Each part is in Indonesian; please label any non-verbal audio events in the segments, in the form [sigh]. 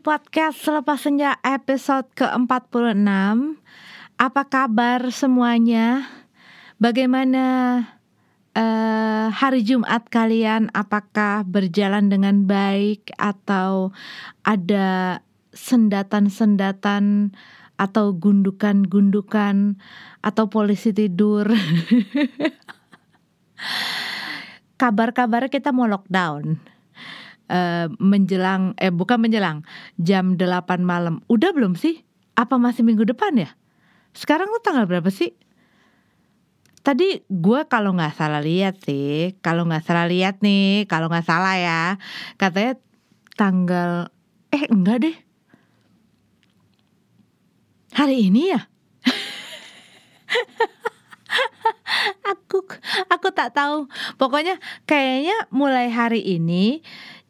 podcast Selepas Senja episode ke-46 Apa kabar semuanya? Bagaimana uh, hari Jumat kalian? Apakah berjalan dengan baik? Atau ada sendatan-sendatan atau gundukan-gundukan atau polisi tidur? [laughs] Kabar-kabar kita mau lockdown uh, menjelang eh bukan menjelang jam 8 malam. Udah belum sih? Apa masih minggu depan ya? Sekarang lu tanggal berapa sih? Tadi gue kalau nggak salah lihat sih, kalau nggak salah lihat nih, kalau nggak salah ya, katanya tanggal eh enggak deh. Hari ini ya? [laughs] aku aku tak tahu. Pokoknya kayaknya mulai hari ini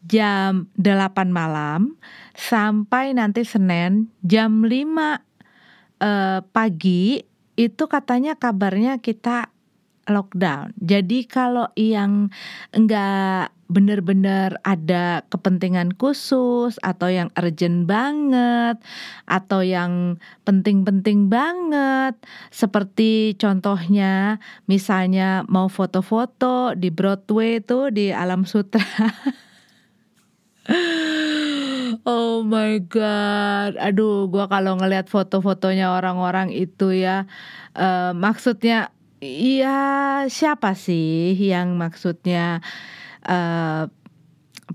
jam 8 malam sampai nanti Senin jam 5 eh, pagi itu katanya kabarnya kita lockdown. Jadi kalau yang enggak benar-benar ada kepentingan khusus atau yang urgent banget atau yang penting-penting banget seperti contohnya misalnya mau foto-foto di Broadway tuh di Alam Sutra [laughs] [laughs] Oh my god, aduh, gue kalau ngelihat foto-fotonya orang-orang itu ya, uh, maksudnya, iya siapa sih yang maksudnya uh,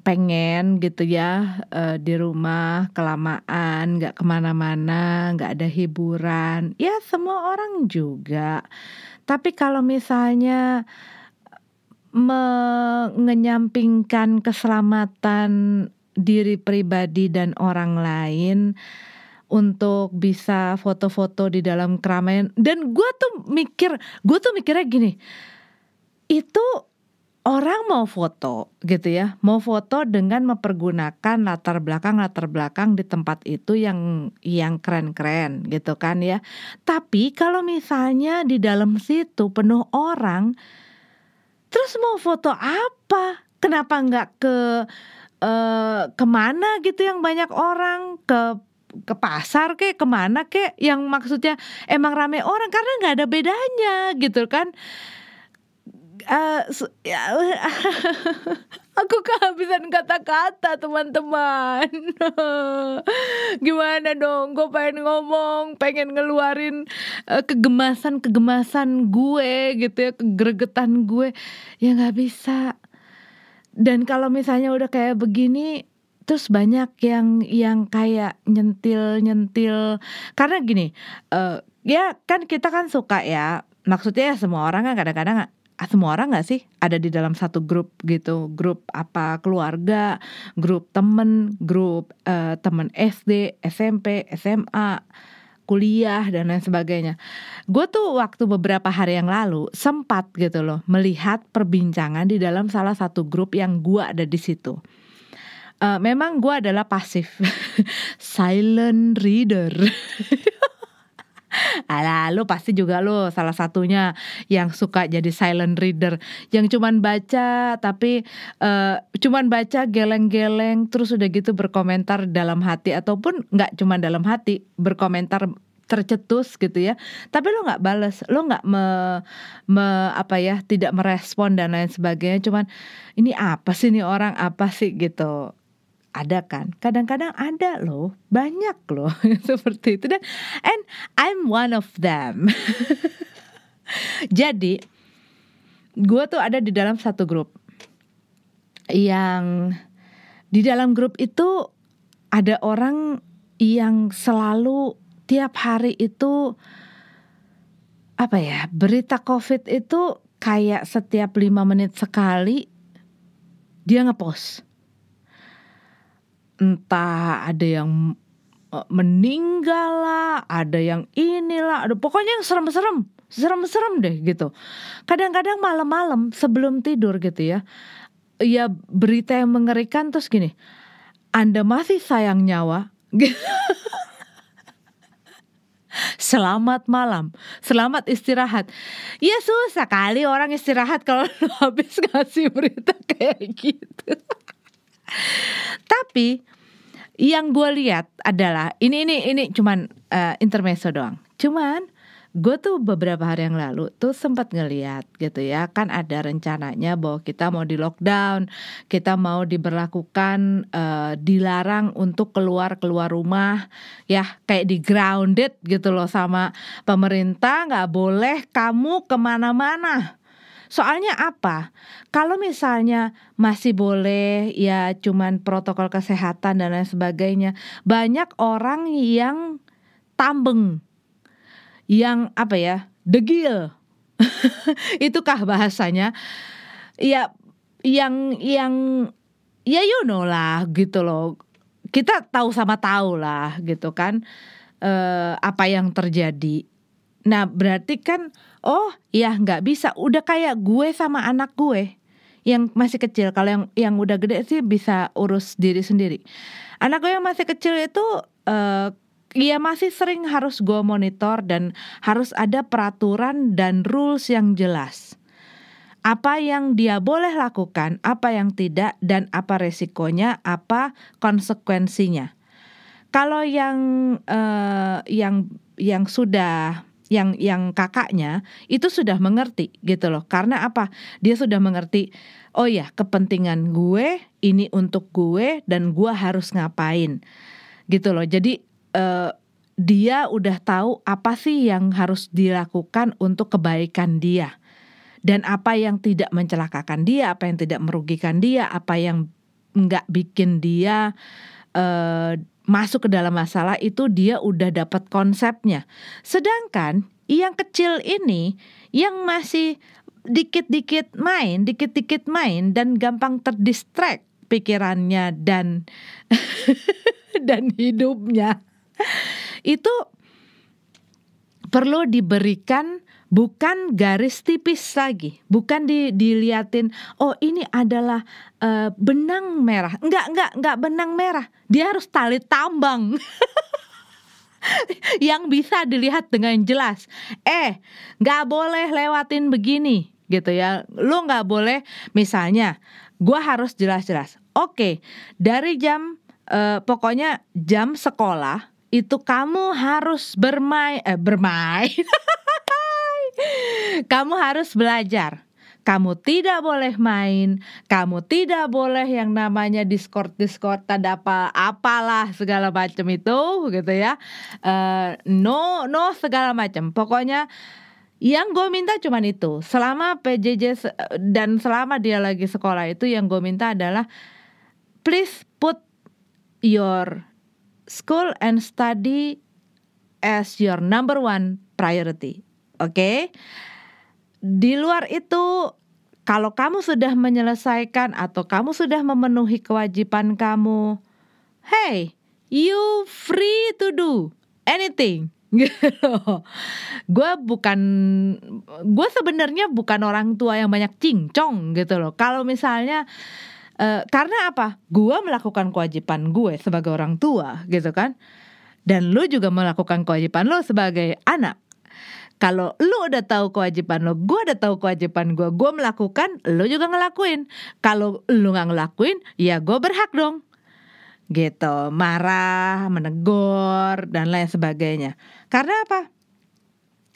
pengen gitu ya uh, di rumah kelamaan, nggak kemana-mana, nggak ada hiburan, ya semua orang juga. Tapi kalau misalnya mengenyampingkan keselamatan diri pribadi dan orang lain untuk bisa foto-foto di dalam keramaian dan gue tuh mikir gue tuh mikirnya gini itu orang mau foto gitu ya mau foto dengan mempergunakan latar belakang latar belakang di tempat itu yang yang keren-keren gitu kan ya tapi kalau misalnya di dalam situ penuh orang Terus mau foto apa? Kenapa nggak ke uh, kemana gitu yang banyak orang ke ke pasar kek kemana kek yang maksudnya emang rame orang karena nggak ada bedanya gitu kan uh, [laughs] aku kehabisan kata-kata teman-teman [laughs] gimana dong gue pengen ngomong pengen ngeluarin uh, eh, kegemasan kegemasan gue gitu ya kegeregetan gue ya nggak bisa dan kalau misalnya udah kayak begini terus banyak yang yang kayak nyentil nyentil karena gini uh, ya kan kita kan suka ya maksudnya ya semua orang kan kadang-kadang Ah, semua orang gak sih ada di dalam satu grup gitu grup apa keluarga grup temen grup uh, temen SD SMP SMA kuliah dan lain sebagainya gue tuh waktu beberapa hari yang lalu sempat gitu loh melihat perbincangan di dalam salah satu grup yang gue ada di situ uh, memang gue adalah pasif [laughs] silent reader [laughs] Alah, lu pasti juga lu salah satunya yang suka jadi silent reader, yang cuman baca tapi uh, cuman baca geleng-geleng terus udah gitu berkomentar dalam hati ataupun nggak cuman dalam hati berkomentar tercetus gitu ya. Tapi lo nggak bales, lo nggak me, me apa ya, tidak merespon dan lain sebagainya. Cuman ini apa sih nih orang apa sih gitu ada kan kadang-kadang ada loh banyak loh [laughs] seperti itu dan and I'm one of them [laughs] jadi gue tuh ada di dalam satu grup yang di dalam grup itu ada orang yang selalu tiap hari itu apa ya berita covid itu kayak setiap lima menit sekali dia ngepost entah ada yang eh, meninggal lah, ada yang inilah, ada pokoknya yang serem-serem, serem-serem deh gitu. Kadang-kadang malam-malam sebelum tidur gitu ya, ya berita yang mengerikan terus gini, Anda masih sayang nyawa. [laughs] Selamat malam, selamat istirahat. Ya susah kali orang istirahat kalau [laughs] habis ngasih berita kayak gitu. Tapi yang gue lihat adalah ini ini ini cuman uh, intermezzo doang. Cuman gue tuh beberapa hari yang lalu tuh sempat ngeliat gitu ya kan ada rencananya bahwa kita mau di lockdown, kita mau diberlakukan uh, dilarang untuk keluar keluar rumah ya kayak di grounded gitu loh sama pemerintah nggak boleh kamu kemana-mana Soalnya apa? Kalau misalnya masih boleh ya cuman protokol kesehatan dan lain sebagainya, banyak orang yang tambeng. Yang apa ya? degil. [laughs] Itukah bahasanya? Ya yang yang ya you know lah gitu loh. Kita tahu sama tahu lah gitu kan. E, apa yang terjadi. Nah, berarti kan oh ya nggak bisa udah kayak gue sama anak gue yang masih kecil kalau yang yang udah gede sih bisa urus diri sendiri anak gue yang masih kecil itu uh, ya masih sering harus gue monitor dan harus ada peraturan dan rules yang jelas apa yang dia boleh lakukan, apa yang tidak, dan apa resikonya, apa konsekuensinya. Kalau yang eh, yang yang sudah yang yang kakaknya itu sudah mengerti gitu loh. Karena apa? Dia sudah mengerti, oh ya, kepentingan gue ini untuk gue dan gue harus ngapain. Gitu loh. Jadi uh, dia udah tahu apa sih yang harus dilakukan untuk kebaikan dia. Dan apa yang tidak mencelakakan dia, apa yang tidak merugikan dia, apa yang nggak bikin dia uh, masuk ke dalam masalah itu dia udah dapat konsepnya. Sedangkan yang kecil ini yang masih dikit-dikit main, dikit-dikit main dan gampang terdistract pikirannya dan [laughs] dan hidupnya. itu perlu diberikan bukan garis tipis lagi, bukan di, diliatin oh ini adalah uh, benang merah. Enggak, enggak, enggak benang merah. Dia harus tali tambang. [laughs] yang bisa dilihat dengan jelas. Eh, nggak boleh lewatin begini gitu ya. Lu nggak boleh misalnya gua harus jelas-jelas. Oke, dari jam uh, pokoknya jam sekolah itu kamu harus bermain eh bermain [laughs] Kamu harus belajar. Kamu tidak boleh main, kamu tidak boleh yang namanya discord discord tanda apa apalah segala macam itu gitu ya. Uh, no no segala macam. Pokoknya yang gue minta cuman itu. Selama PJJ dan selama dia lagi sekolah itu yang gue minta adalah please put your school and study as your number one priority. Oke. Di luar itu kalau kamu sudah menyelesaikan atau kamu sudah memenuhi kewajiban kamu, hey, you free to do anything. [laughs] Gitu. gue bukan gue sebenarnya bukan orang tua yang banyak cincong gitu loh. Kalau misalnya uh, karena apa? Gue melakukan kewajiban gue sebagai orang tua gitu kan. Dan lu juga melakukan kewajiban lu sebagai anak kalau lu udah tahu kewajiban lo, gue udah tahu kewajiban gue, gue melakukan, lu juga ngelakuin. Kalau lu nggak ngelakuin, ya gue berhak dong. Gitu, marah, menegur, dan lain sebagainya. Karena apa?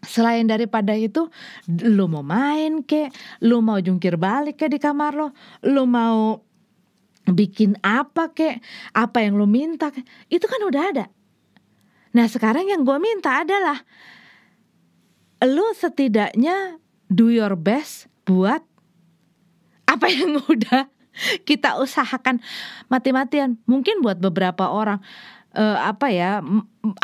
Selain daripada itu, lu mau main ke, lu mau jungkir balik ke di kamar lo, lu mau bikin apa ke, apa yang lu minta, kek, itu kan udah ada. Nah sekarang yang gue minta adalah lu setidaknya do your best buat apa yang [laughs] udah kita usahakan mati-matian mungkin buat beberapa orang uh, apa ya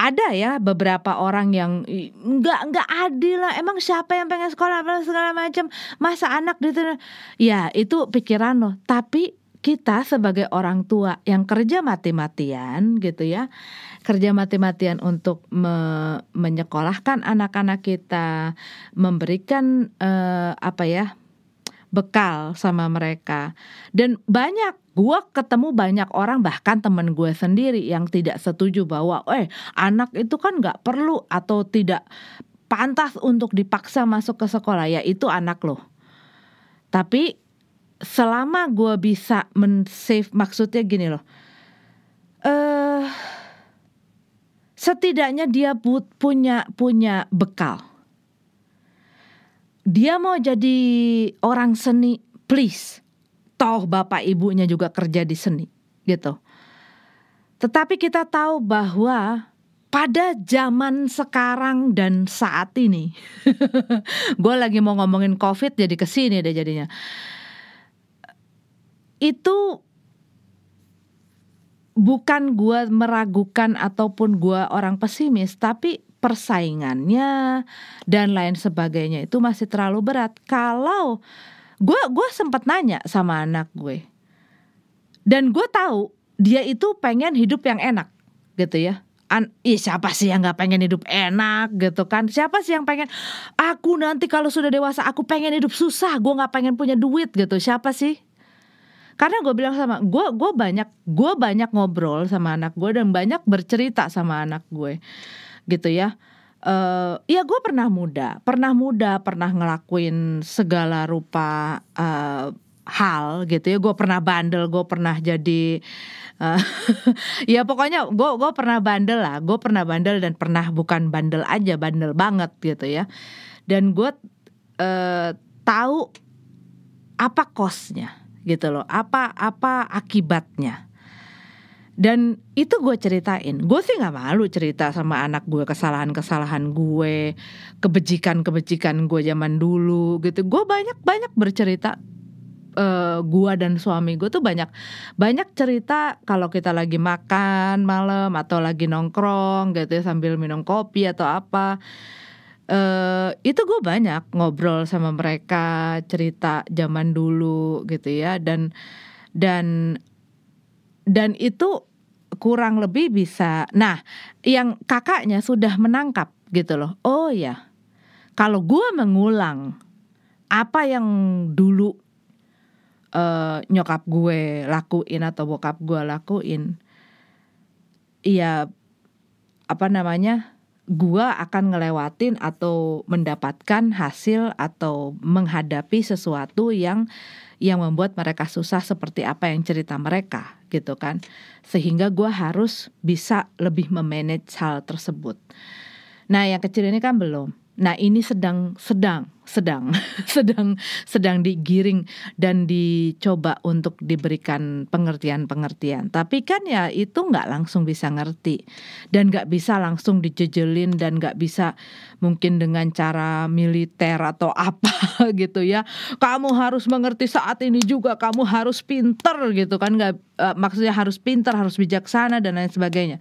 ada ya beberapa orang yang nggak nggak adil lah emang siapa yang pengen sekolah segala macam masa anak gitu ya itu pikiran loh tapi kita sebagai orang tua yang kerja mati-matian gitu ya kerja mati-matian untuk me menyekolahkan anak-anak kita, memberikan uh, apa ya bekal sama mereka. Dan banyak gue ketemu banyak orang bahkan temen gue sendiri yang tidak setuju bahwa, eh anak itu kan nggak perlu atau tidak pantas untuk dipaksa masuk ke sekolah ya itu anak loh. Tapi selama gue bisa men-save maksudnya gini loh. Eh uh, setidaknya dia punya punya bekal. Dia mau jadi orang seni, please. Toh bapak ibunya juga kerja di seni, gitu. Tetapi kita tahu bahwa pada zaman sekarang dan saat ini, [laughs] gue lagi mau ngomongin COVID jadi kesini deh jadinya. Itu bukan gue meragukan ataupun gue orang pesimis, tapi persaingannya dan lain sebagainya itu masih terlalu berat. Kalau gue gue sempat nanya sama anak gue, dan gue tahu dia itu pengen hidup yang enak, gitu ya. An, ih siapa sih yang nggak pengen hidup enak gitu kan siapa sih yang pengen aku nanti kalau sudah dewasa aku pengen hidup susah gue nggak pengen punya duit gitu siapa sih karena gue bilang sama gue gue banyak gue banyak ngobrol sama anak gue dan banyak bercerita sama anak gue gitu ya uh, ya gue pernah muda pernah muda pernah ngelakuin segala rupa uh, hal gitu ya gue pernah bandel gue pernah jadi uh, [laughs] ya pokoknya gue gue pernah bandel lah gue pernah bandel dan pernah bukan bandel aja bandel banget gitu ya dan gue uh, tahu apa kosnya gitu loh apa apa akibatnya dan itu gue ceritain gue sih nggak malu cerita sama anak gue kesalahan kesalahan gue kebejikan kebejikan gue zaman dulu gitu gue banyak banyak bercerita uh, eh, gue dan suami gue tuh banyak banyak cerita kalau kita lagi makan malam atau lagi nongkrong gitu ya, sambil minum kopi atau apa Eh, itu gue banyak ngobrol sama mereka cerita zaman dulu gitu ya dan dan dan itu kurang lebih bisa nah yang kakaknya sudah menangkap gitu loh oh ya kalau gue mengulang apa yang dulu uh, nyokap gue lakuin atau bokap gue lakuin ya apa namanya gua akan ngelewatin atau mendapatkan hasil atau menghadapi sesuatu yang yang membuat mereka susah seperti apa yang cerita mereka gitu kan sehingga gua harus bisa lebih memanage hal tersebut nah yang kecil ini kan belum nah ini sedang sedang sedang [laughs] sedang sedang digiring dan dicoba untuk diberikan pengertian-pengertian tapi kan ya itu nggak langsung bisa ngerti dan nggak bisa langsung dijejelin dan nggak bisa mungkin dengan cara militer atau apa [laughs] gitu ya kamu harus mengerti saat ini juga kamu harus pinter gitu kan nggak eh, maksudnya harus pinter harus bijaksana dan lain sebagainya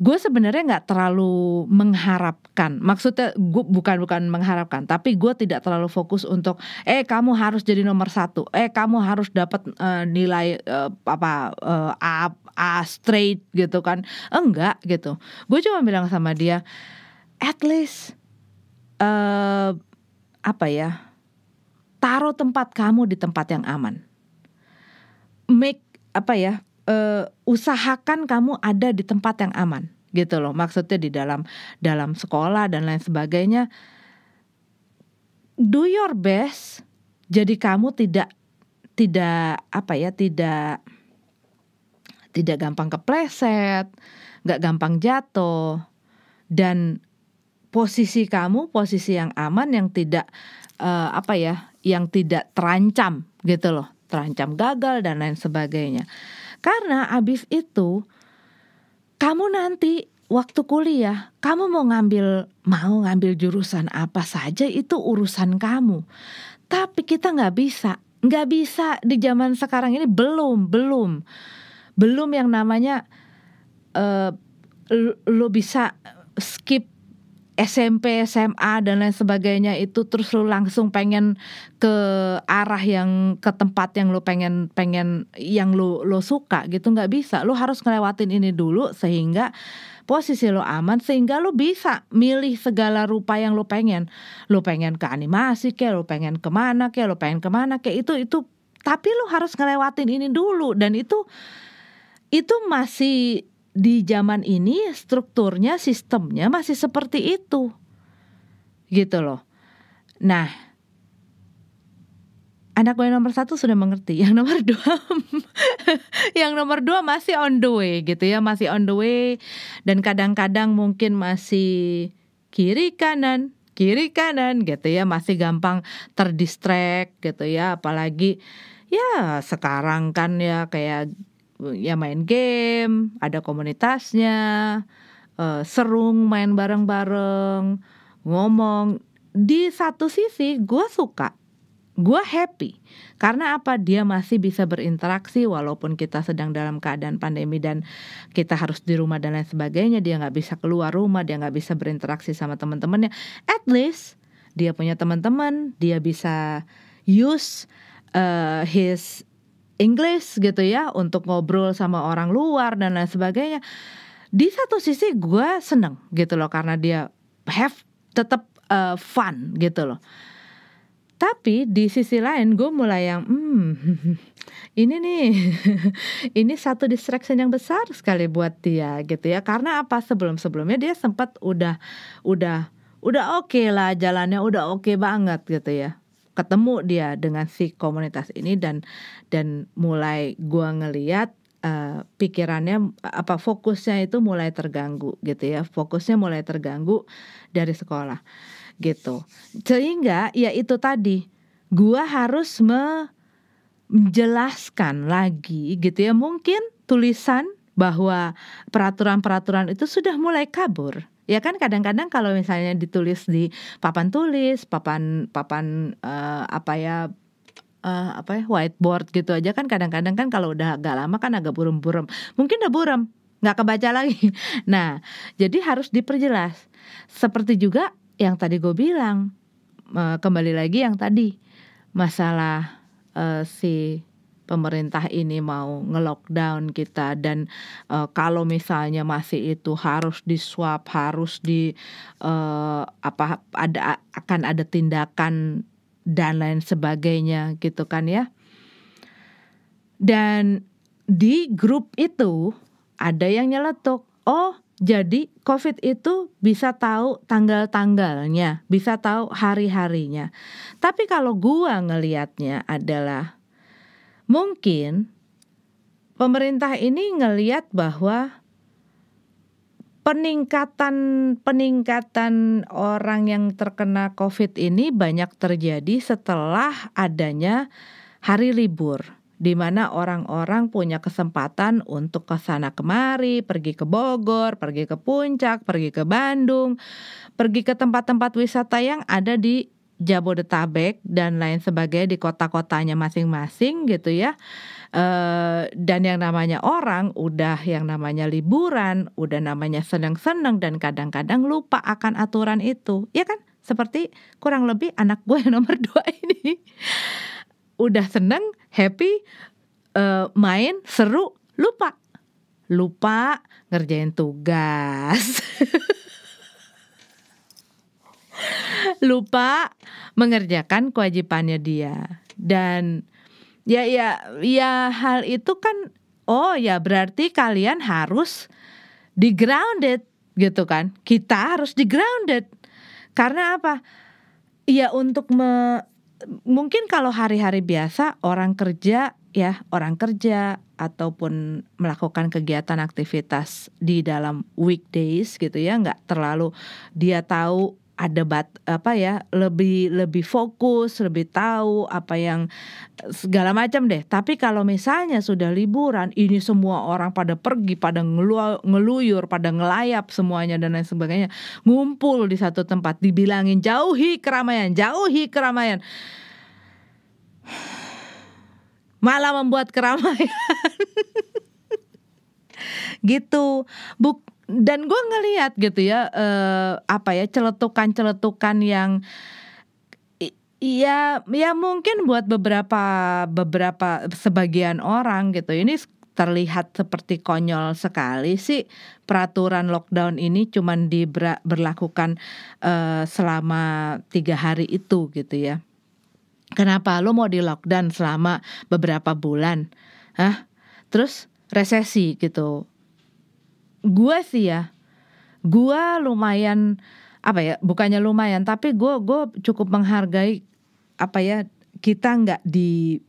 gue sebenarnya nggak terlalu mengharapkan maksudnya gue bukan bukan mengharapkan tapi gue tidak terlalu fokus untuk eh kamu harus jadi nomor satu eh kamu harus dapat uh, nilai uh, apa uh, A, A straight gitu kan enggak gitu gue cuma bilang sama dia at least uh, apa ya taruh tempat kamu di tempat yang aman make apa ya uh, usahakan kamu ada di tempat yang aman gitu loh maksudnya di dalam dalam sekolah dan lain sebagainya do your best jadi kamu tidak tidak apa ya tidak tidak gampang kepleset nggak gampang jatuh dan posisi kamu posisi yang aman yang tidak uh, apa ya yang tidak terancam gitu loh terancam gagal dan lain sebagainya karena abis itu kamu nanti waktu kuliah kamu mau ngambil mau ngambil jurusan apa saja itu urusan kamu. Tapi kita nggak bisa, nggak bisa di zaman sekarang ini belum belum belum yang namanya uh, eh, lo bisa skip SMP, SMA dan lain sebagainya itu terus lu langsung pengen ke arah yang ke tempat yang lu pengen pengen yang lu lu suka gitu nggak bisa. Lu harus ngelewatin ini dulu sehingga posisi lo aman sehingga lo bisa milih segala rupa yang lo pengen. lo pengen ke animasi kayak lo pengen kemana kayak lo pengen kemana kayak itu itu tapi lo harus ngelewatin ini dulu dan itu itu masih di zaman ini strukturnya sistemnya masih seperti itu gitu loh nah anak gue nomor satu sudah mengerti yang nomor [laughs] dua yang nomor dua masih on the way gitu ya masih on the way dan kadang-kadang mungkin masih kiri kanan kiri kanan gitu ya masih gampang terdistract gitu ya apalagi ya sekarang kan ya kayak ya main game, ada komunitasnya, uh, serung main bareng-bareng, ngomong. Di satu sisi gue suka, gue happy karena apa dia masih bisa berinteraksi walaupun kita sedang dalam keadaan pandemi dan kita harus di rumah dan lain sebagainya dia nggak bisa keluar rumah dia nggak bisa berinteraksi sama teman-temannya at least dia punya teman-teman dia bisa use uh, his English gitu ya untuk ngobrol sama orang luar dan lain sebagainya. Di satu sisi gue seneng gitu loh karena dia have tetap uh, eh, fun gitu loh. Tapi di sisi lain gue mulai yang hmm [laughs] ini nih [laughs] ini satu distraction yang besar sekali buat dia gitu ya karena apa sebelum sebelumnya dia sempat udah udah udah oke okay lah jalannya udah oke okay banget gitu ya ketemu dia dengan si komunitas ini dan dan mulai gua ngeliat uh, pikirannya apa fokusnya itu mulai terganggu gitu ya fokusnya mulai terganggu dari sekolah gitu sehingga ya itu tadi gua harus me menjelaskan lagi gitu ya mungkin tulisan bahwa peraturan-peraturan itu sudah mulai kabur Ya kan kadang-kadang kalau misalnya ditulis di papan tulis, papan papan uh, apa ya uh, apa ya whiteboard gitu aja kan kadang-kadang kan kalau udah agak lama kan agak buram-buram. Mungkin udah buram, nggak kebaca [laughs] lagi. Nah, jadi harus diperjelas. Seperti juga yang tadi gue bilang, eh, kembali lagi yang tadi masalah uh, si pemerintah ini mau ngelockdown kita dan e, kalau misalnya masih itu harus disuap harus di e, apa ada akan ada tindakan dan lain sebagainya gitu kan ya dan di grup itu ada yang nyeletuk oh jadi COVID itu bisa tahu tanggal-tanggalnya, bisa tahu hari-harinya. Tapi kalau gua ngelihatnya adalah Mungkin pemerintah ini ngeliat bahwa peningkatan peningkatan orang yang terkena COVID ini banyak terjadi setelah adanya hari libur di mana orang-orang punya kesempatan untuk ke sana kemari, pergi ke Bogor, pergi ke Puncak, pergi ke Bandung, pergi ke tempat-tempat wisata yang ada di Jabodetabek dan lain sebagainya di kota-kotanya masing-masing gitu ya. E, dan yang namanya orang udah yang namanya liburan, udah namanya seneng-seneng dan kadang-kadang lupa akan aturan itu, ya kan? Seperti kurang lebih anak gue yang nomor [laughs] dua ini udah seneng, happy, e, main seru, lupa, lupa ngerjain tugas. [laughs] lupa mengerjakan kewajibannya dia dan ya ya ya hal itu kan oh ya berarti kalian harus di grounded gitu kan kita harus di grounded karena apa ya untuk me, mungkin kalau hari-hari biasa orang kerja ya orang kerja ataupun melakukan kegiatan aktivitas di dalam weekdays gitu ya nggak terlalu dia tahu ada bat apa ya lebih lebih fokus lebih tahu apa yang segala macam deh tapi kalau misalnya sudah liburan ini semua orang pada pergi pada ngelu ngeluyur pada ngelayap semuanya dan lain sebagainya ngumpul di satu tempat dibilangin jauhi keramaian jauhi keramaian malah membuat keramaian [laughs] gitu Buk dan gue ngelihat gitu ya uh, apa ya celetukan-celetukan yang Iya, ya mungkin buat beberapa beberapa sebagian orang gitu. Ini terlihat seperti konyol sekali sih peraturan lockdown ini cuman diberlakukan uh, eh, selama tiga hari itu gitu ya. Kenapa lo mau di lockdown selama beberapa bulan? Hah? Terus resesi gitu. Gue sih ya gue lumayan apa ya bukannya lumayan tapi gue gue cukup menghargai apa ya kita nggak di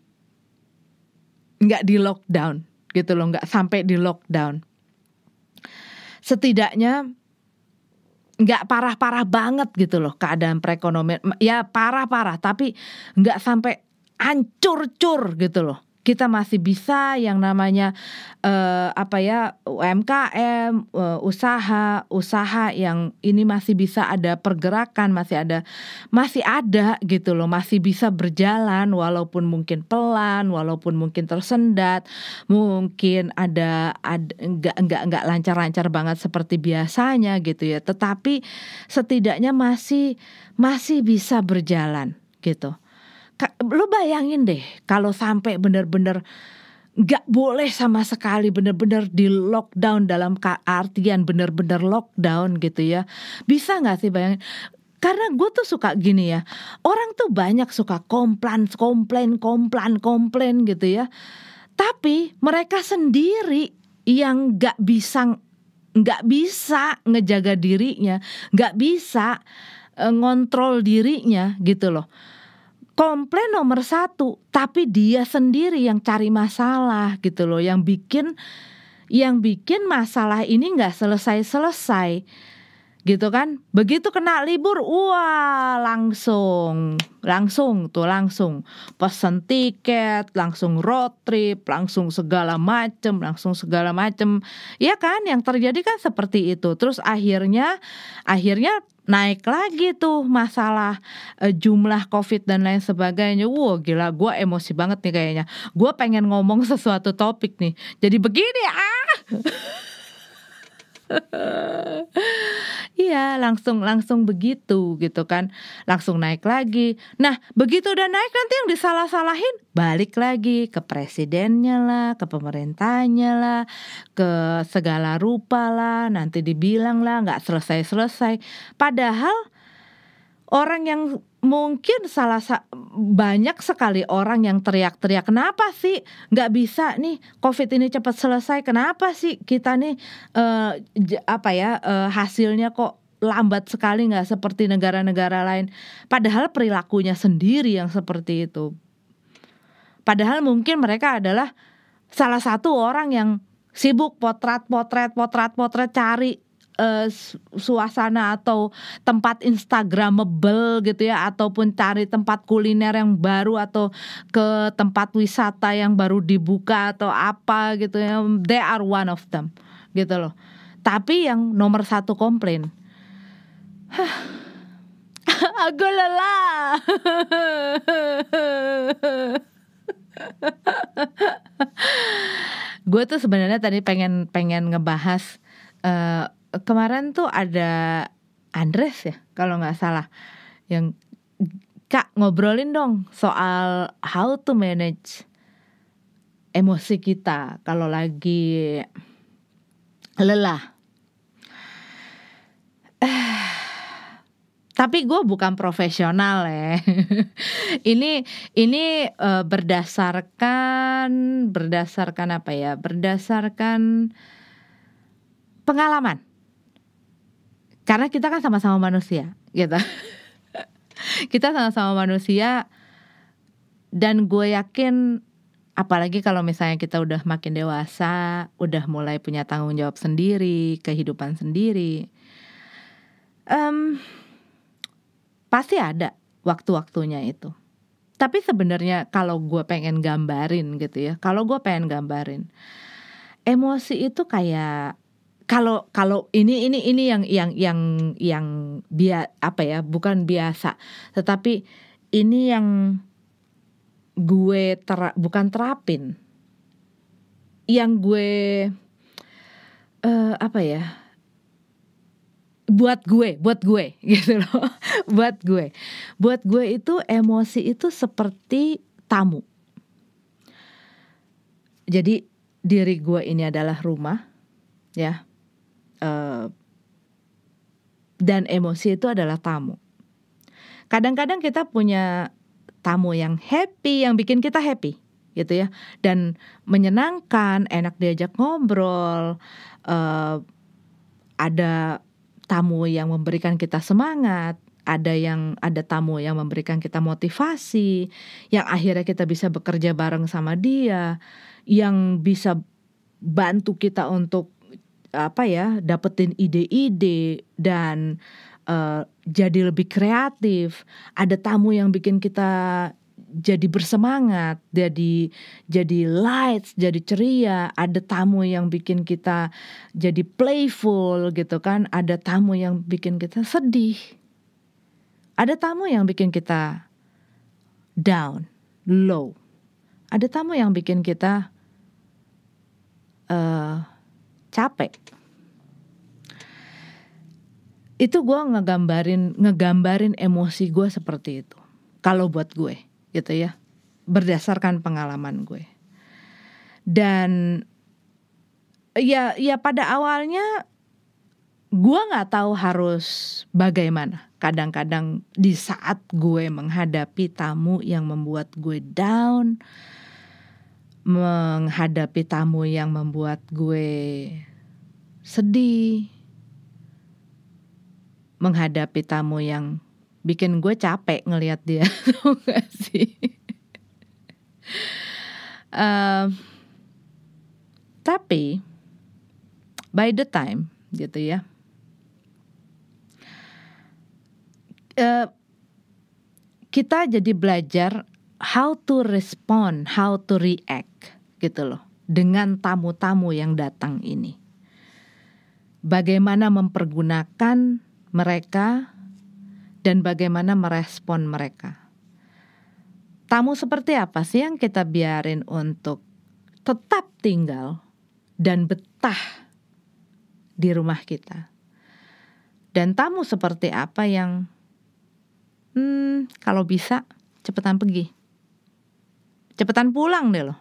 nggak di lockdown gitu loh nggak sampai di lockdown setidaknya nggak parah-parah banget gitu loh keadaan perekonomian ya parah-parah tapi nggak sampai hancur-cur gitu loh kita masih bisa yang namanya uh, apa ya UMKM uh, eh, usaha usaha yang ini masih bisa ada pergerakan masih ada masih ada gitu loh masih bisa berjalan walaupun mungkin pelan walaupun mungkin tersendat mungkin ada enggak enggak enggak lancar-lancar banget seperti biasanya gitu ya tetapi setidaknya masih masih bisa berjalan gitu lo bayangin deh kalau sampai bener-bener nggak boleh sama sekali bener-bener di lockdown dalam artian bener-bener lockdown gitu ya bisa nggak sih bayangin karena gue tuh suka gini ya orang tuh banyak suka komplain komplain komplain komplain gitu ya tapi mereka sendiri yang nggak bisa nggak bisa ngejaga dirinya nggak bisa eh, ngontrol dirinya gitu loh komplain nomor satu, tapi dia sendiri yang cari masalah gitu loh, yang bikin yang bikin masalah ini nggak selesai-selesai gitu kan begitu kena libur wah langsung langsung tuh langsung pesen tiket langsung road trip langsung segala macem langsung segala macem ya kan yang terjadi kan seperti itu terus akhirnya akhirnya naik lagi tuh masalah uh, jumlah covid dan lain sebagainya. Wow gila, gue emosi banget nih kayaknya. Gue pengen ngomong sesuatu topik nih. Jadi begini ah. [laughs] Iya, langsung langsung begitu gitu kan. Langsung naik lagi. Nah, begitu udah naik nanti yang disalah-salahin balik lagi ke presidennya lah, ke pemerintahnya lah, ke segala rupa lah, nanti dibilang lah nggak selesai-selesai. Padahal orang yang mungkin salah sa banyak sekali orang yang teriak-teriak kenapa sih nggak bisa nih covid ini cepat selesai kenapa sih kita nih uh, apa ya uh, hasilnya kok lambat sekali nggak seperti negara-negara lain padahal perilakunya sendiri yang seperti itu padahal mungkin mereka adalah salah satu orang yang sibuk potret potret potret potret cari uh, suasana atau tempat instagramable gitu ya ataupun cari tempat kuliner yang baru atau ke tempat wisata yang baru dibuka atau apa gitu ya they are one of them gitu loh tapi yang nomor satu komplain [laughs] aku lelah [laughs] gue tuh sebenarnya tadi pengen pengen ngebahas uh, kemarin tuh ada Andres ya kalau nggak salah yang Kak ngobrolin dong soal how to manage emosi kita kalau lagi lelah. [sighs] tapi gue bukan profesional ya. [laughs] ini ini uh, berdasarkan berdasarkan apa ya? Berdasarkan pengalaman karena kita kan sama-sama manusia gitu kita sama-sama manusia dan gue yakin apalagi kalau misalnya kita udah makin dewasa, udah mulai punya tanggung jawab sendiri, kehidupan sendiri, um, pasti ada waktu-waktunya itu. Tapi sebenarnya kalau gue pengen gambarin gitu ya, kalau gue pengen gambarin, emosi itu kayak kalau kalau ini ini ini yang yang yang yang bia apa ya bukan biasa tetapi ini yang gue ter bukan terapin yang gue uh, apa ya buat gue buat gue [laughs] gitu loh buat gue buat gue itu emosi itu seperti tamu jadi diri gue ini adalah rumah ya Eh, dan emosi itu adalah tamu. Kadang-kadang kita punya tamu yang happy, yang bikin kita happy, gitu ya, dan menyenangkan, enak diajak ngobrol, uh, ada tamu yang memberikan kita semangat, ada yang ada tamu yang memberikan kita motivasi, yang akhirnya kita bisa bekerja bareng sama dia, yang bisa bantu kita untuk apa ya dapetin ide-ide dan uh, jadi lebih kreatif ada tamu yang bikin kita jadi bersemangat, jadi jadi lights, jadi ceria. Ada tamu yang bikin kita jadi playful gitu kan. Ada tamu yang bikin kita sedih. Ada tamu yang bikin kita down, low. Ada tamu yang bikin kita uh, capek itu gue ngegambarin ngegambarin emosi gue seperti itu kalau buat gue gitu ya berdasarkan pengalaman gue dan ya ya pada awalnya gue nggak tahu harus bagaimana kadang-kadang di saat gue menghadapi tamu yang membuat gue down menghadapi tamu yang membuat gue sedih, menghadapi tamu yang bikin gue capek ngelihat dia, [laughs] tau gak sih? uh, tapi by the time gitu ya, uh, kita jadi belajar how to respond, how to react gitu loh dengan tamu-tamu yang datang ini. Bagaimana mempergunakan mereka dan bagaimana merespon mereka. Tamu seperti apa sih yang kita biarin untuk tetap tinggal dan betah di rumah kita? Dan tamu seperti apa yang hmm, kalau bisa cepetan pergi? cepetan pulang deh loh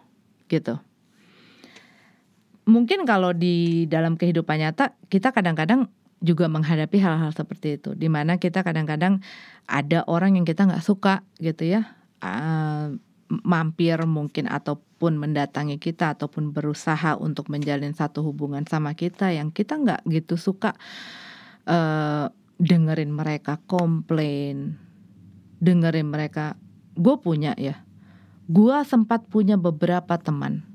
gitu mungkin kalau di dalam kehidupan nyata kita kadang-kadang juga menghadapi hal-hal seperti itu di mana kita kadang-kadang ada orang yang kita nggak suka gitu ya uh, mampir mungkin ataupun mendatangi kita ataupun berusaha untuk menjalin satu hubungan sama kita yang kita nggak gitu suka uh, dengerin mereka komplain dengerin mereka gue punya ya gua sempat punya beberapa teman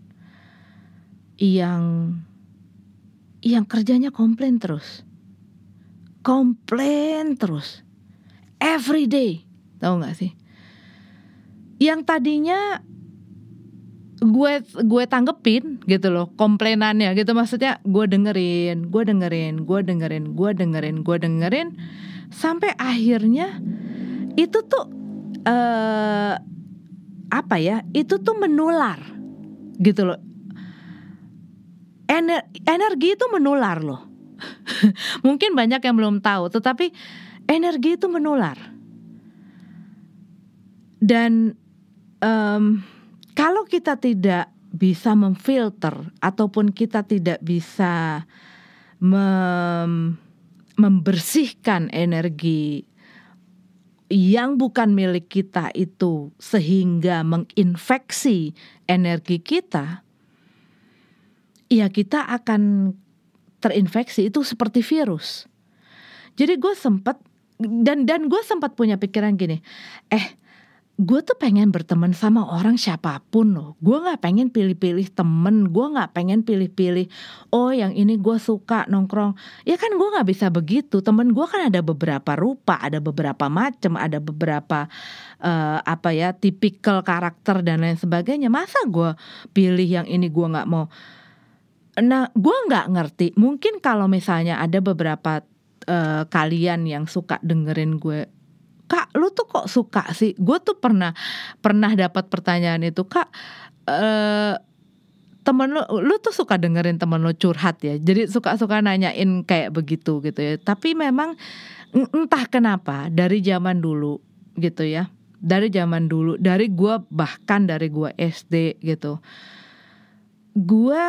yang yang kerjanya komplain terus. Komplain terus. Every day. Tahu nggak sih? Yang tadinya gue gue tanggepin gitu loh komplainannya gitu maksudnya gue dengerin gue dengerin gue dengerin gue dengerin gue dengerin sampai akhirnya itu tuh uh, apa ya itu tuh menular gitu loh Ener energi itu menular loh [laughs] mungkin banyak yang belum tahu tetapi energi itu menular dan um, kalau kita tidak bisa memfilter ataupun kita tidak bisa mem membersihkan energi yang bukan milik kita itu sehingga menginfeksi energi kita, ya kita akan terinfeksi itu seperti virus. Jadi gue sempat dan dan gue sempat punya pikiran gini, eh gue tuh pengen berteman sama orang siapapun loh. Gue gak pengen pilih-pilih temen, gue gak pengen pilih-pilih. Oh yang ini gue suka nongkrong. Ya kan gue gak bisa begitu. Temen gue kan ada beberapa rupa, ada beberapa macem, ada beberapa uh, apa ya tipikal karakter dan lain sebagainya. Masa gue pilih yang ini gue gak mau. Nah, gue gak ngerti. Mungkin kalau misalnya ada beberapa uh, kalian yang suka dengerin gue kak lu tuh kok suka sih gue tuh pernah pernah dapat pertanyaan itu kak eh temen lu lu tuh suka dengerin temen lu curhat ya jadi suka-suka nanyain kayak begitu gitu ya tapi memang entah kenapa dari zaman dulu gitu ya dari zaman dulu dari gue bahkan dari gue SD gitu gue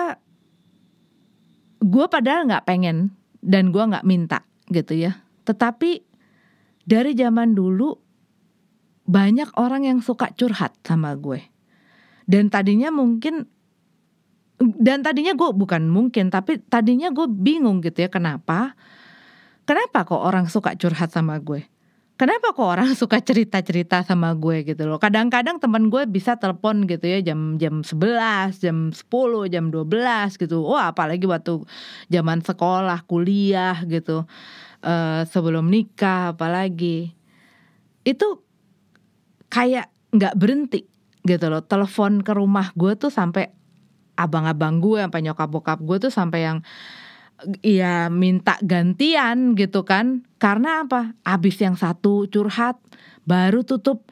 gue padahal gak pengen dan gue gak minta gitu ya tetapi dari zaman dulu banyak orang yang suka curhat sama gue. Dan tadinya mungkin dan tadinya gue bukan mungkin tapi tadinya gue bingung gitu ya kenapa kenapa kok orang suka curhat sama gue kenapa kok orang [laughs] suka cerita-cerita sama gue gitu loh. Kadang-kadang teman gue bisa telepon gitu ya jam jam sebelas, jam sepuluh, jam dua belas gitu. Wah oh, apalagi waktu zaman sekolah, kuliah gitu uh, sebelum nikah apalagi itu kayak nggak berhenti gitu loh telepon ke rumah gue tuh sampai abang-abang gue sampai nyokap bokap gue tuh sampai yang ya minta gantian gitu kan karena apa abis yang satu curhat baru tutup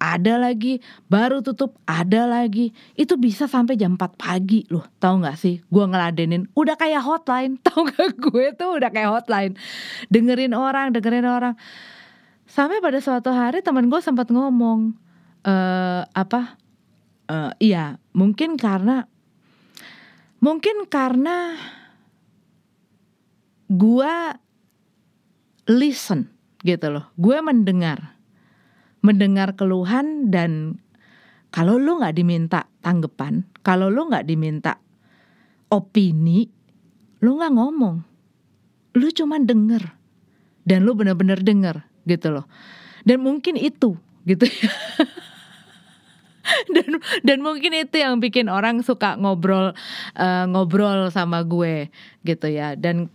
ada lagi, baru tutup, ada lagi. Itu bisa sampai jam 4 pagi loh, tau gak sih? Gue ngeladenin, udah kayak hotline, [laughs] tau gak gue tuh udah kayak hotline. Dengerin orang, dengerin orang. Sampai pada suatu hari teman gue sempat ngomong, e, apa? E, iya, mungkin karena, mungkin karena gue listen gitu loh, gue mendengar mendengar keluhan dan kalau lo nggak diminta tanggapan, kalau lo nggak diminta opini, lo nggak ngomong, lo cuma denger dan lo bener-bener denger gitu loh. Dan mungkin itu gitu ya. [laughs] dan dan mungkin itu yang bikin orang suka ngobrol uh, ngobrol sama gue gitu ya. Dan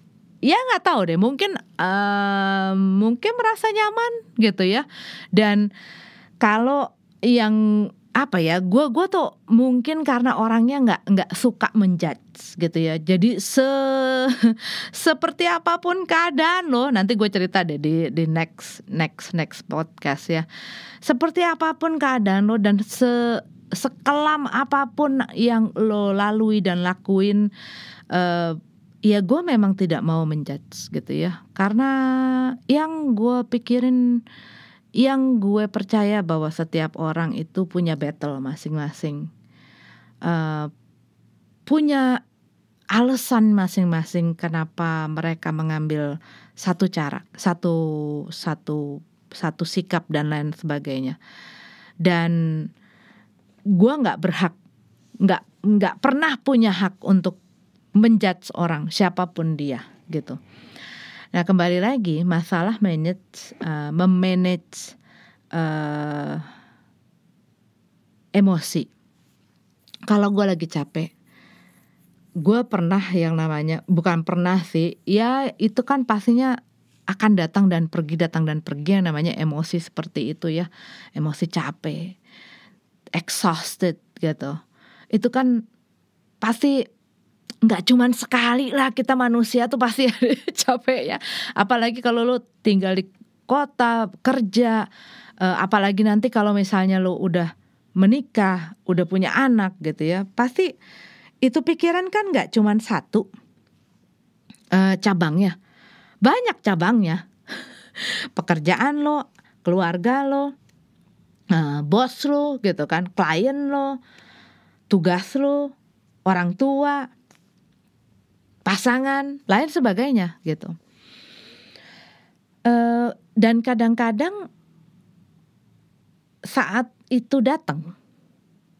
ya nggak tahu deh mungkin uh, mungkin merasa nyaman gitu ya dan kalau yang apa ya gue gue tuh mungkin karena orangnya nggak nggak suka menjudge gitu ya jadi se [laughs] seperti apapun keadaan lo nanti gue cerita deh di di next next next podcast ya seperti apapun keadaan lo dan se sekelam apapun yang lo lalui dan lakuin uh, ya gue memang tidak mau menjudge gitu ya karena yang gue pikirin yang gue percaya bahwa setiap orang itu punya battle masing-masing, uh, punya alasan masing-masing kenapa mereka mengambil satu cara, satu satu satu sikap dan lain sebagainya. Dan gue nggak berhak, nggak nggak pernah punya hak untuk menjudge orang siapapun dia gitu. Nah kembali lagi masalah manage uh, memanage uh, emosi. Kalau gue lagi capek, gue pernah yang namanya bukan pernah sih, ya itu kan pastinya akan datang dan pergi datang dan pergi yang namanya emosi seperti itu ya, emosi capek, exhausted gitu. Itu kan pasti nggak cuman sekali lah kita manusia tuh pasti [laughs] capek ya apalagi kalau lo tinggal di kota kerja eh, apalagi nanti kalau misalnya lo udah menikah udah punya anak gitu ya pasti itu pikiran kan nggak cuman satu eh, cabangnya banyak cabangnya [laughs] pekerjaan lo keluarga lo eh, bos lo gitu kan klien lo tugas lo orang tua pasangan, lain sebagainya gitu. e, dan kadang-kadang saat itu datang,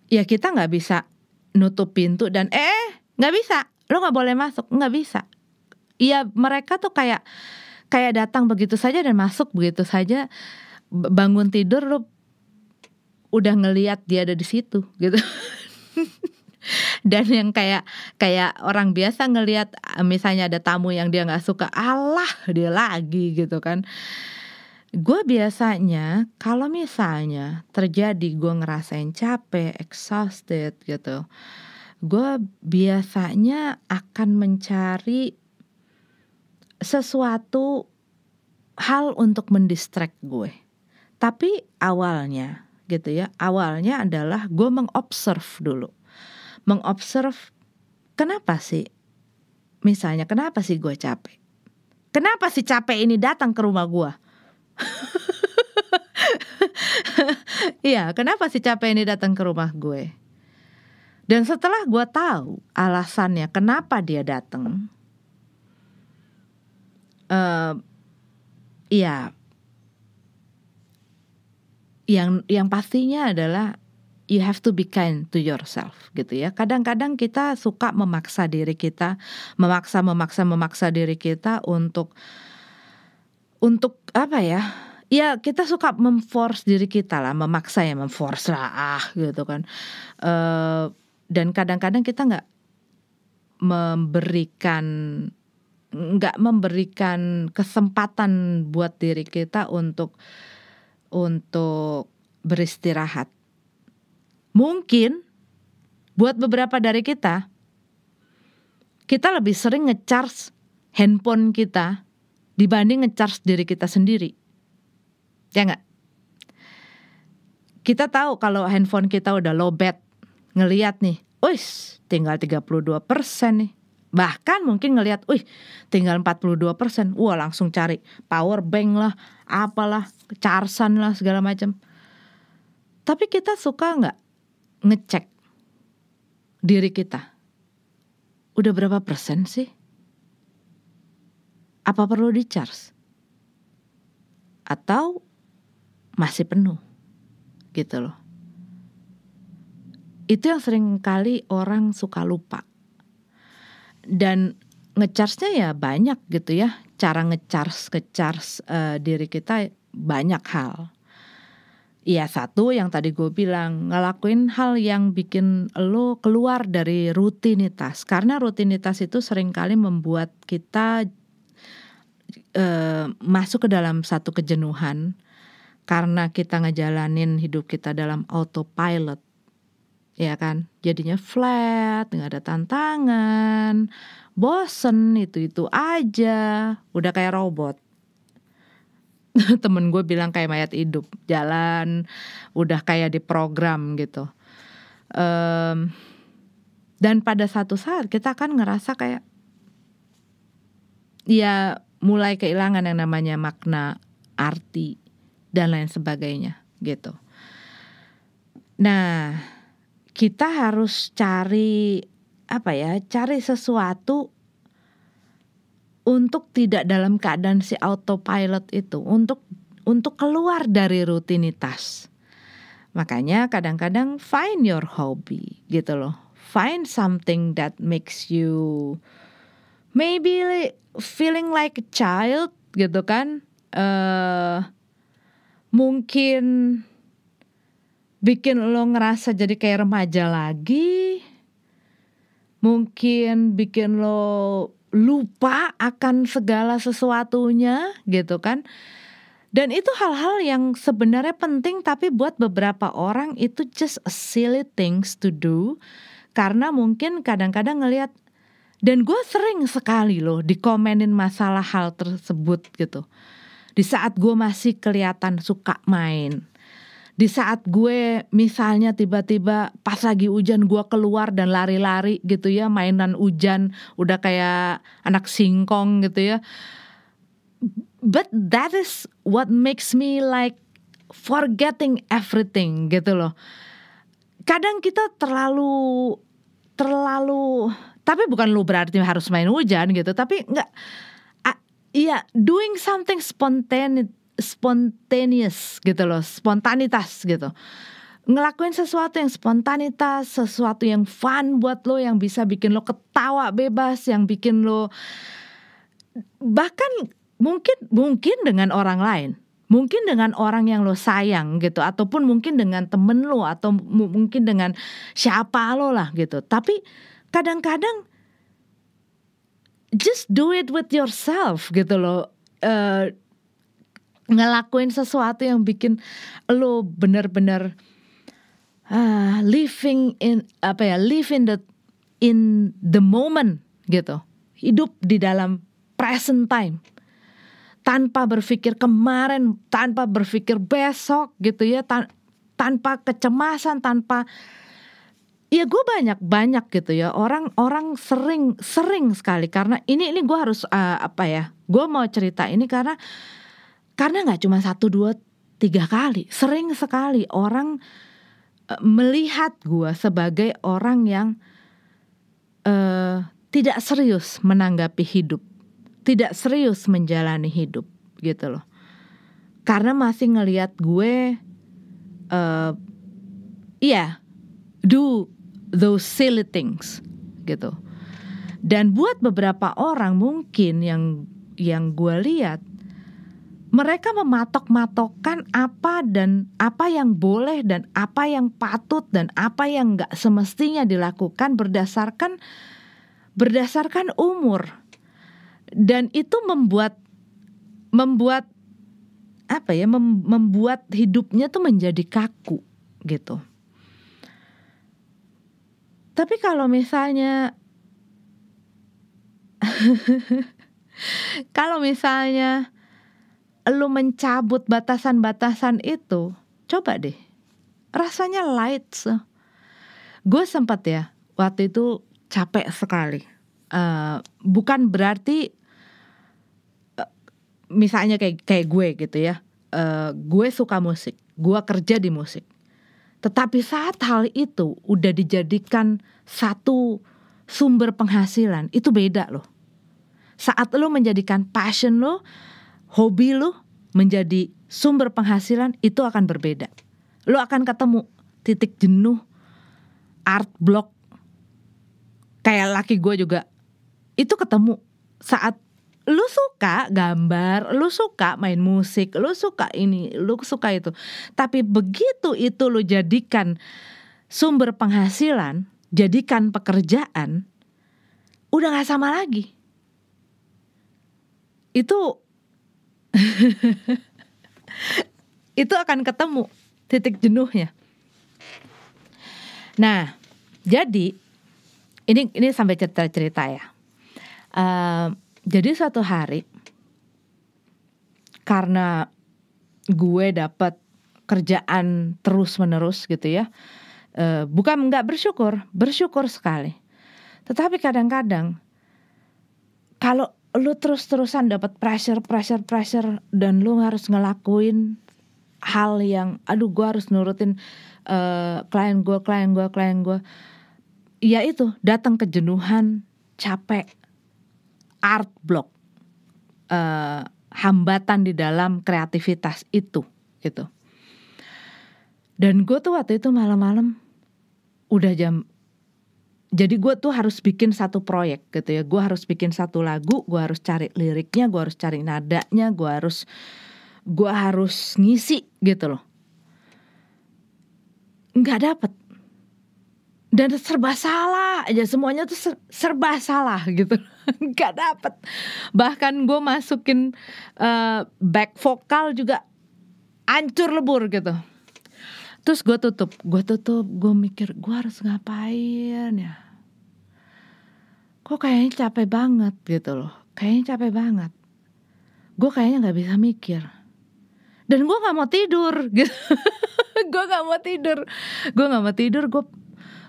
ya kita nggak bisa nutup pintu dan eh nggak bisa, lo nggak boleh masuk, nggak bisa. Iya mereka tuh kayak kayak datang begitu saja dan masuk begitu saja bangun tidur lo udah ngeliat dia ada di situ gitu. [laughs] [laughs] dan yang kayak kayak orang biasa ngelihat eh, misalnya ada tamu yang dia nggak suka Allah dia lagi gitu kan gue biasanya kalau misalnya terjadi gue ngerasain capek exhausted gitu gue biasanya akan mencari sesuatu hal untuk mendistract gue tapi awalnya gitu ya awalnya adalah gue mengobserv dulu mengobserv kenapa sih misalnya kenapa sih gue capek kenapa sih capek ini datang ke rumah gue [laughs] Iya, kenapa sih capek ini datang ke rumah gue? Dan setelah gue tahu alasannya kenapa dia datang, uh, ya, yang yang pastinya adalah you have to be kind to yourself gitu ya. Kadang-kadang kita suka memaksa diri kita, memaksa memaksa memaksa diri kita untuk untuk apa ya? Ya kita suka memforce diri kita lah, memaksa ya, memforce lah ah gitu kan. Uh, dan kadang-kadang kita nggak memberikan nggak memberikan kesempatan buat diri kita untuk untuk beristirahat Mungkin buat beberapa dari kita, kita lebih sering ngecharge handphone kita dibanding ngecharge diri kita sendiri. Ya nggak? Kita tahu kalau handphone kita udah lowbat, ngeliat nih, wih tinggal 32 persen nih. Bahkan mungkin ngeliat, wih tinggal 42 persen, wah langsung cari power bank lah, apalah, charsan lah segala macam. Tapi kita suka nggak ngecek diri kita. Udah berapa persen sih? Apa perlu di charge? Atau masih penuh? Gitu loh. Itu yang sering kali orang suka lupa. Dan ngecharge-nya ya banyak gitu ya. Cara ngecharge, ngecharge uh, eh, diri kita banyak hal. Iya satu yang tadi gue bilang ngelakuin hal yang bikin lo keluar dari rutinitas karena rutinitas itu seringkali membuat kita e, masuk ke dalam satu kejenuhan karena kita ngejalanin hidup kita dalam autopilot ya kan jadinya flat nggak ada tantangan bosen itu itu aja udah kayak robot [laughs] temen gue bilang kayak mayat hidup jalan udah kayak di program gitu um, dan pada satu saat kita kan ngerasa kayak ya mulai kehilangan yang namanya makna arti dan lain sebagainya gitu nah kita harus cari apa ya cari sesuatu untuk tidak dalam keadaan si autopilot itu untuk untuk keluar dari rutinitas. Makanya kadang-kadang find your hobby gitu loh. Find something that makes you maybe feeling like a child gitu kan. Uh, mungkin bikin lo ngerasa jadi kayak remaja lagi. Mungkin bikin lo lupa akan segala sesuatunya gitu kan. Dan itu hal-hal yang sebenarnya penting tapi buat beberapa orang itu just a silly things to do karena mungkin kadang-kadang ngelihat dan gue sering sekali loh dikomenin masalah hal tersebut gitu. Di saat gue masih kelihatan suka main di saat gue misalnya tiba-tiba pas lagi hujan gue keluar dan lari-lari gitu ya mainan hujan udah kayak anak singkong gitu ya but that is what makes me like forgetting everything gitu loh kadang kita terlalu terlalu tapi bukan lu berarti harus main hujan gitu tapi nggak iya yeah, doing something spontaneous spontaneous gitu loh, spontanitas gitu. Ngelakuin sesuatu yang spontanitas, sesuatu yang fun buat lo yang bisa bikin lo ketawa bebas, yang bikin lo bahkan mungkin mungkin dengan orang lain mungkin dengan orang yang lo sayang gitu ataupun mungkin dengan temen lo atau mungkin dengan siapa lo lah gitu tapi kadang-kadang just do it with yourself gitu loh uh, ngelakuin sesuatu yang bikin lo bener-bener uh, ah, living in apa ya living the in the moment gitu hidup di dalam present time tanpa berpikir kemarin tanpa berpikir besok gitu ya tan tanpa kecemasan tanpa ya gue banyak banyak gitu ya orang orang sering sering sekali karena ini ini gue harus uh, apa ya gue mau cerita ini karena karena nggak cuma satu dua tiga kali, sering sekali orang eh, melihat gue sebagai orang yang uh, tidak serius menanggapi hidup, tidak serius menjalani hidup gitu loh. Karena masih ngelihat gue, uh, iya, yeah, do those silly things gitu. Dan buat beberapa orang mungkin yang yang gue lihat mereka mematok-matokkan apa dan apa yang boleh dan apa yang patut dan apa yang nggak semestinya dilakukan berdasarkan berdasarkan umur dan itu membuat membuat apa ya membuat hidupnya tuh menjadi kaku gitu tapi kalau misalnya [laughs] kalau misalnya lu mencabut batasan-batasan itu, coba deh. Rasanya light. Gue sempat ya, waktu itu capek sekali. Uh, bukan berarti uh, misalnya kayak kayak gue gitu ya. Uh, gue suka musik, gue kerja di musik. Tetapi saat hal itu udah dijadikan satu sumber penghasilan, itu beda loh. Saat lo menjadikan passion lo hobi lu menjadi sumber penghasilan itu akan berbeda. Lu akan ketemu titik jenuh, art block, kayak laki gue juga. Itu ketemu saat lu suka gambar, lu suka main musik, lu suka ini, lu suka itu. Tapi begitu itu lu jadikan sumber penghasilan, jadikan pekerjaan, udah gak sama lagi. Itu [laughs] itu akan ketemu titik jenuhnya. Nah, jadi ini ini sampai cerita cerita ya. Uh, jadi suatu hari karena gue dapat kerjaan terus menerus gitu ya, uh, bukan nggak bersyukur, bersyukur sekali. Tetapi kadang-kadang kalau lu terus-terusan dapat pressure, pressure, pressure dan lu harus ngelakuin hal yang aduh gua harus nurutin uh, klien gua, klien gua, klien gua. Ya itu, datang kejenuhan, capek, art block. Uh, hambatan di dalam kreativitas itu gitu. Dan gue tuh waktu itu malam-malam udah jam jadi gue tuh harus bikin satu proyek gitu ya gue harus bikin satu lagu gue harus cari liriknya gue harus cari nadanya gue harus gue harus ngisi gitu loh nggak dapet dan serba salah aja semuanya tuh serba salah gitu [laughs] nggak dapet bahkan gue masukin uh, back vokal juga ancur lebur gitu terus gue tutup gue tutup gue mikir gue harus ngapain ya kok kayaknya capek banget gitu loh kayaknya capek banget gue kayaknya nggak bisa mikir dan gue nggak mau tidur [laughs] gitu gue nggak mau tidur gue nggak mau tidur gue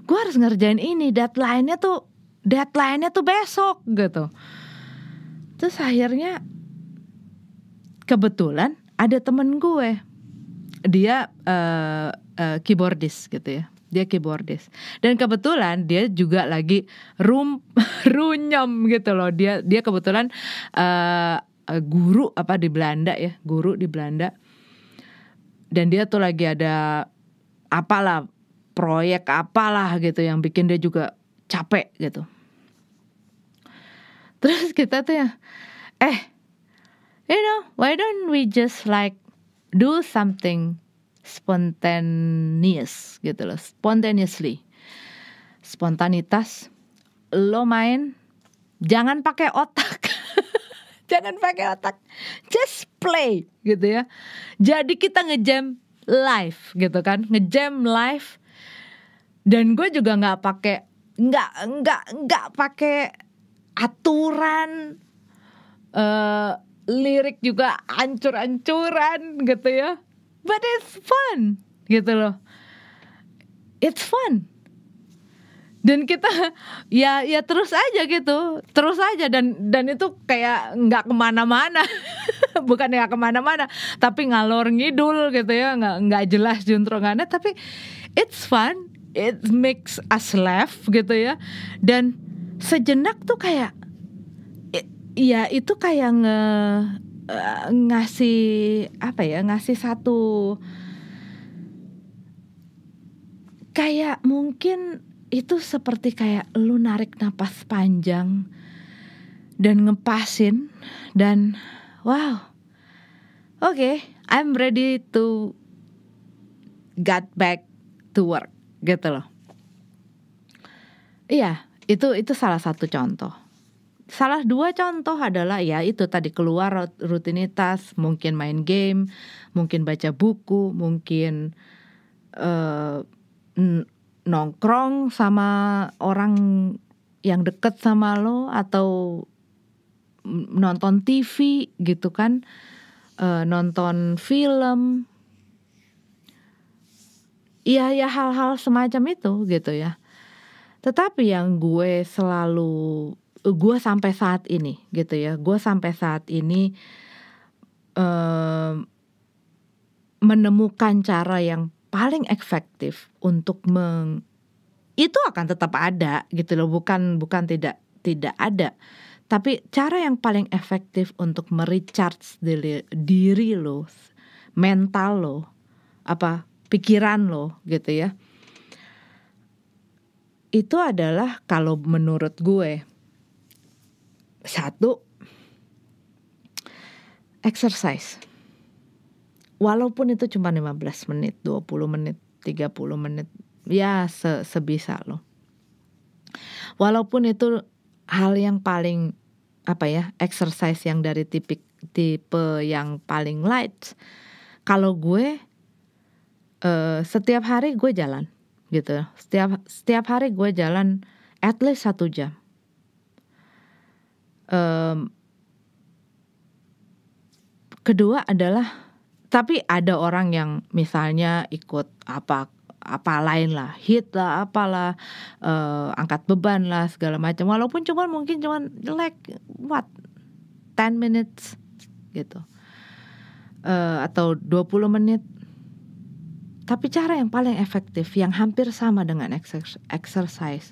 gue harus ngerjain ini deadline-nya tuh deadline-nya tuh besok gitu terus akhirnya kebetulan ada temen gue dia uh, eh, uh, eh, keyboardis gitu ya dia keyboardis dan kebetulan dia juga lagi rum [laughs] runyam gitu loh dia dia kebetulan uh, guru apa di Belanda ya guru di Belanda dan dia tuh lagi ada apalah proyek apalah gitu yang bikin dia juga capek gitu [laughs] terus kita tuh ya eh you know why don't we just like do something spontaneous gitu loh, spontaneously. Spontanitas lo main jangan pakai otak. [laughs] jangan pakai otak. Just play gitu ya. Jadi kita ngejam live gitu kan, ngejam live. Dan gue juga nggak pakai nggak nggak nggak pakai aturan uh, lirik juga ancur-ancuran gitu ya but it's fun gitu loh it's fun dan kita [laughs] ya ya terus aja gitu terus aja dan dan itu kayak nggak kemana-mana [laughs] bukan nggak kemana-mana tapi ngalor ngidul gitu ya nggak nggak jelas juntrungannya tapi it's fun it makes us laugh gitu ya dan sejenak tuh kayak ya itu kayak nge Eh, ngasih apa ya ngasih satu kayak mungkin itu seperti kayak lu narik napas panjang dan ngepasin dan wow oke okay, I'm ready to get back to work gitu loh iya itu itu salah satu contoh Salah dua contoh adalah ya itu tadi keluar rutinitas, mungkin main game, mungkin baca buku, mungkin uh, nongkrong sama orang yang deket sama lo atau nonton TV gitu kan, uh, nonton film. Iya ya hal-hal semacam itu gitu ya. Tetapi yang gue selalu gue sampai saat ini gitu ya gue sampai saat ini uh, menemukan cara yang paling efektif untuk meng itu akan tetap ada gitu loh bukan bukan tidak tidak ada tapi cara yang paling efektif untuk merecharge diri, diri lo mental lo apa pikiran lo gitu ya itu adalah kalau menurut gue satu, exercise. Walaupun itu cuma 15 menit, 20 menit, 30 menit, ya se sebisa lo, Walaupun itu hal yang paling apa ya, exercise yang dari tipik tipe yang paling light. Kalau gue uh, setiap hari gue jalan gitu. Setiap setiap hari gue jalan at least satu jam um, kedua adalah tapi ada orang yang misalnya ikut apa apa lain lah hit lah apalah uh, eh, angkat beban lah segala macam walaupun cuman mungkin cuman like what 10 minutes gitu uh, atau 20 menit tapi cara yang paling efektif yang hampir sama dengan exercise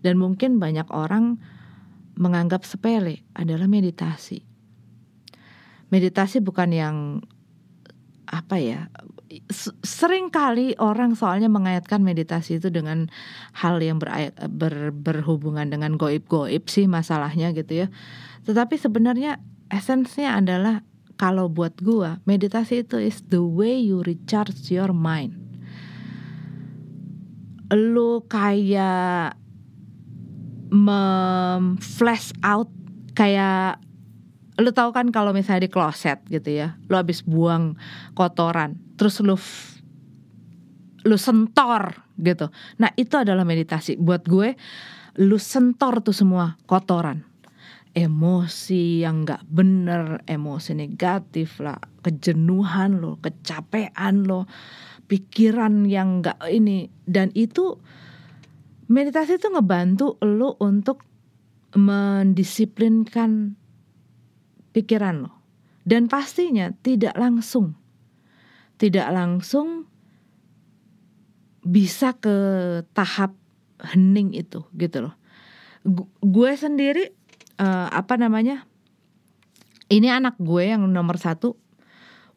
dan mungkin banyak orang menganggap sepele adalah meditasi. Meditasi bukan yang apa ya? Sering kali orang soalnya mengaitkan meditasi itu dengan hal yang ber, ber, berhubungan dengan goib-goib sih masalahnya gitu ya. Tetapi sebenarnya esensinya adalah kalau buat gua meditasi itu is the way you recharge your mind. Lu kayak flash out kayak lu tau kan kalau misalnya di kloset gitu ya lu habis buang kotoran terus lu lu sentor gitu nah itu adalah meditasi buat gue lu sentor tuh semua kotoran emosi yang nggak bener emosi negatif lah kejenuhan lo kecapean lo pikiran yang nggak ini dan itu meditasi itu ngebantu lo untuk mendisiplinkan pikiran lo dan pastinya tidak langsung tidak langsung bisa ke tahap hening itu gitu loh gue sendiri uh, apa namanya ini anak gue yang nomor satu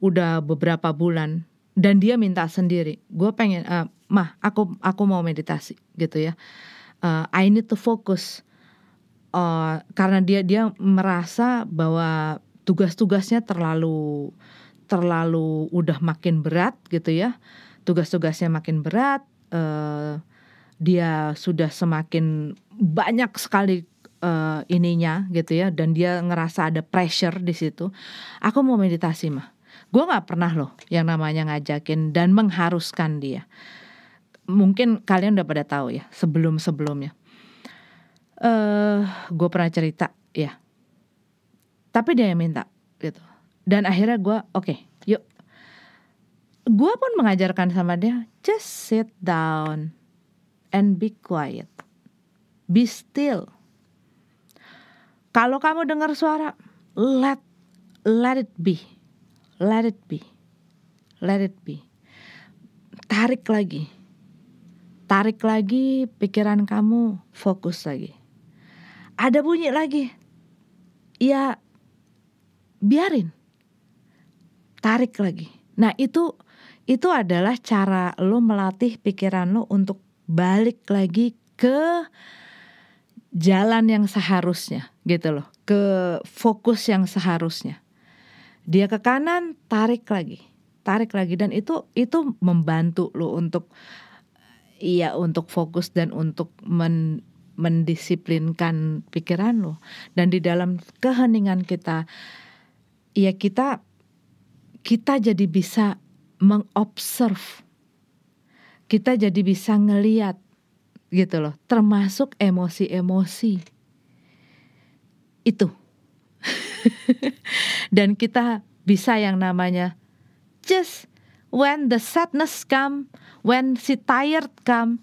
udah beberapa bulan dan dia minta sendiri gue pengen uh, mah aku aku mau meditasi gitu ya uh, I need to focus uh, karena dia dia merasa bahwa tugas-tugasnya terlalu terlalu udah makin berat gitu ya tugas-tugasnya makin berat uh, dia sudah semakin banyak sekali uh, ininya gitu ya dan dia ngerasa ada pressure di situ aku mau meditasi mah gue nggak pernah loh yang namanya ngajakin dan mengharuskan dia mungkin kalian udah pada tahu ya sebelum sebelumnya. uh, eh, gue pernah cerita ya. Tapi dia yang minta gitu. Dan akhirnya gue oke, okay, yuk. Gue pun mengajarkan sama dia, just sit down and be quiet. Be still. Kalau kamu dengar suara, let let it be. Let it be. Let it be. Tarik lagi Tarik lagi pikiran kamu, fokus lagi. Ada bunyi lagi. Ya biarin. Tarik lagi. Nah, itu itu adalah cara lo melatih pikiran lo untuk balik lagi ke jalan yang seharusnya gitu loh ke fokus yang seharusnya dia ke kanan tarik lagi tarik lagi dan itu itu membantu lo untuk iya untuk fokus dan untuk men mendisiplinkan pikiran lo dan di dalam keheningan kita ya kita kita jadi bisa mengobserv kita jadi bisa ngeliat gitu loh termasuk emosi-emosi itu [laughs] dan kita bisa yang namanya just when the sadness come, when si tired come,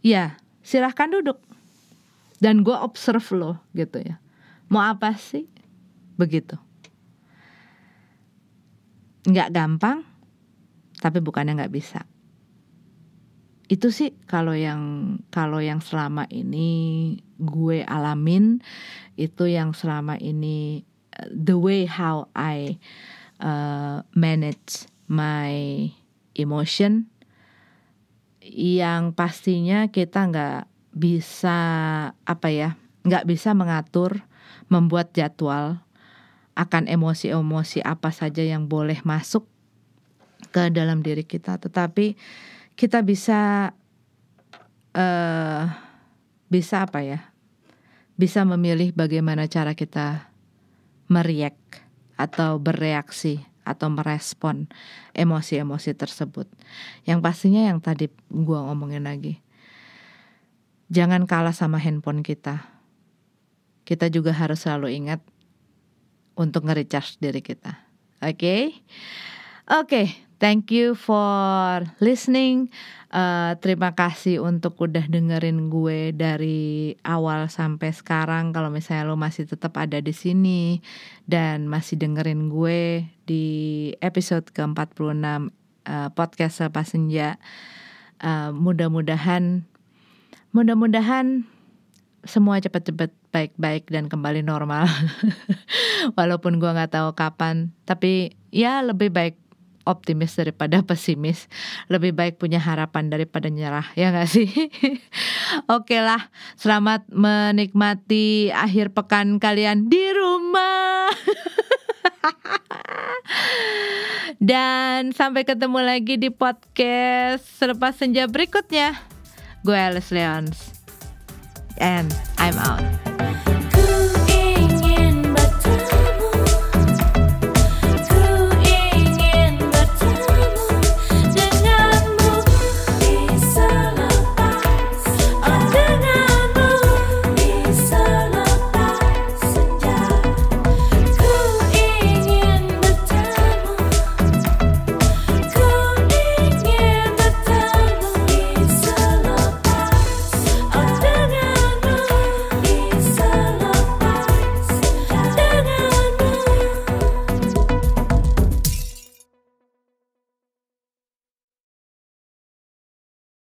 ya silahkan duduk. Dan gue observe lo gitu ya. Mau apa sih? Begitu. Nggak gampang, tapi bukannya nggak bisa. Itu sih kalau yang kalau yang selama ini gue alamin itu yang selama ini eh, the way how I uh, manage my emotion yang pastinya kita nggak bisa apa ya nggak bisa mengatur membuat jadwal akan emosi-emosi apa saja yang boleh masuk ke dalam diri kita tetapi kita bisa uh, bisa apa ya bisa memilih bagaimana cara kita meriak atau bereaksi atau merespon emosi-emosi tersebut. Yang pastinya yang tadi gua ngomongin lagi. Jangan kalah sama handphone kita. Kita juga harus selalu ingat untuk nge-recharge diri kita. Oke? Okay? Oke, okay, Thank you for listening. Uh, terima kasih untuk udah dengerin gue dari awal sampai sekarang. Kalau misalnya lo masih tetap ada di sini dan masih dengerin gue di episode ke-46 uh, eh, podcast Selepas Senja. Uh, mudah-mudahan mudah-mudahan semua cepat-cepat baik-baik dan kembali normal. [laughs] Walaupun gue nggak tahu kapan, tapi ya lebih baik optimis daripada [laughs] pesimis. Lebih baik punya harapan daripada nyerah, ya nggak sih? [laughs] Oke lah, selamat menikmati akhir pekan kalian di rumah. [laughs] Dan sampai ketemu lagi di podcast selepas senja berikutnya. Gue Alice Leons. And I'm out.